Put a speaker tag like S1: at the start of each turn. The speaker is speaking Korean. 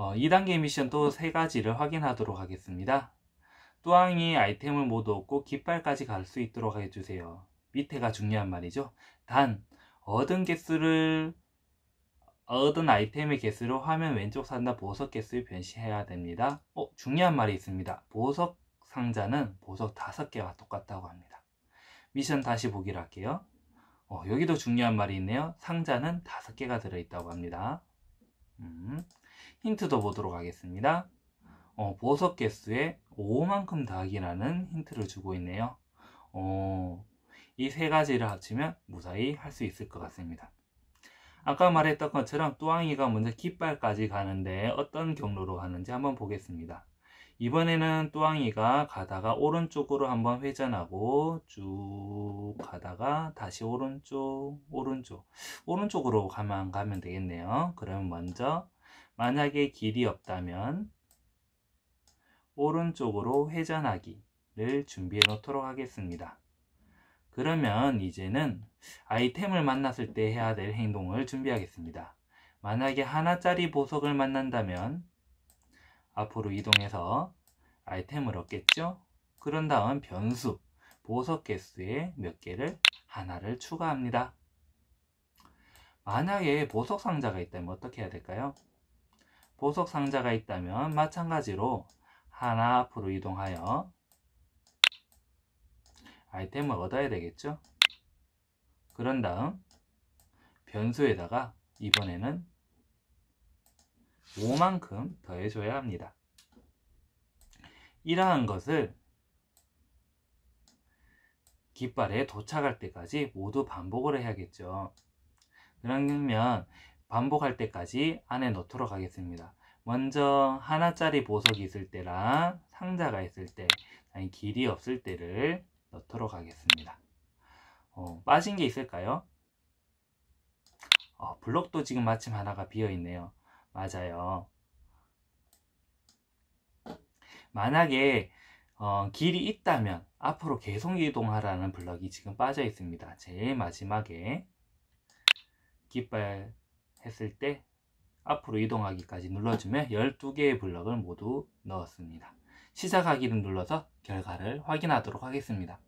S1: 어, 2단계 미션 또 세 가지를 확인하도록 하겠습니다. 또항이 아이템을 모두 얻고 깃발까지 갈 수 있도록 해주세요. 밑에가 중요한 말이죠. 단, 얻은 개수를 얻은 아이템의 개수를 화면 왼쪽 상단 보석 개수에 변시해야 됩니다. 어, 중요한 말이 있습니다. 보석 상자는 보석 5개와 똑같다고 합니다. 미션 다시 보기를 할게요. 어, 여기도 중요한 말이 있네요. 상자는 5개가 들어있다고 합니다. 음. 힌트도 보도록 하겠습니다. 어, 보석 개수의 5만큼 더하기라는 힌트를 주고 있네요. 어, 이세 가지를 합치면 무사히 할 수 있을 것 같습니다. 아까 말했던 것처럼 또왕이가 먼저 깃발까지 가는데 어떤 경로로 가는지 한번 보겠습니다. 이번에는 또왕이가 가다가 오른쪽으로 한번 회전하고 쭉 가다가 다시 오른쪽 오른쪽 오른쪽으로 가면 가면 되겠네요. 그러면 먼저 만약에 길이 없다면 오른쪽으로 회전하기를 준비해 놓도록 하겠습니다. 그러면 이제는 아이템을 만났을 때 해야 될 행동을 준비하겠습니다. 만약에 하나짜리 보석을 만난다면 앞으로 이동해서 아이템을 얻겠죠? 그런 다음 변수, 보석 개수에 몇 개를 하나를 추가합니다. 만약에 보석 상자가 있다면 어떻게 해야 될까요? 보석 상자가 있다면 마찬가지로 하나 앞으로 이동하여 아이템을 얻어야 되겠죠? 그런 다음 변수에다가 이번에는 5만큼 더해줘야 합니다. 이러한 것을 깃발에 도착할 때까지 모두 반복을 해야겠죠. 그러면 반복할 때까지 안에 넣도록 하겠습니다. 먼저 하나짜리 보석이 있을 때랑 상자가 있을 때 아니 길이 없을 때를 넣도록 하겠습니다. 어, 빠진 게 있을까요? 어, 블록도 지금 마침 하나가 비어 있네요. 맞아요. 만약에 어, 길이 있다면 앞으로 계속 이동하라는 블럭이 지금 빠져 있습니다. 제일 마지막에 깃발 했을 때 앞으로 이동하기까지 눌러주면 12개의 블럭을 모두 넣었습니다. 시작하기를 눌러서 결과를 확인하도록 하겠습니다.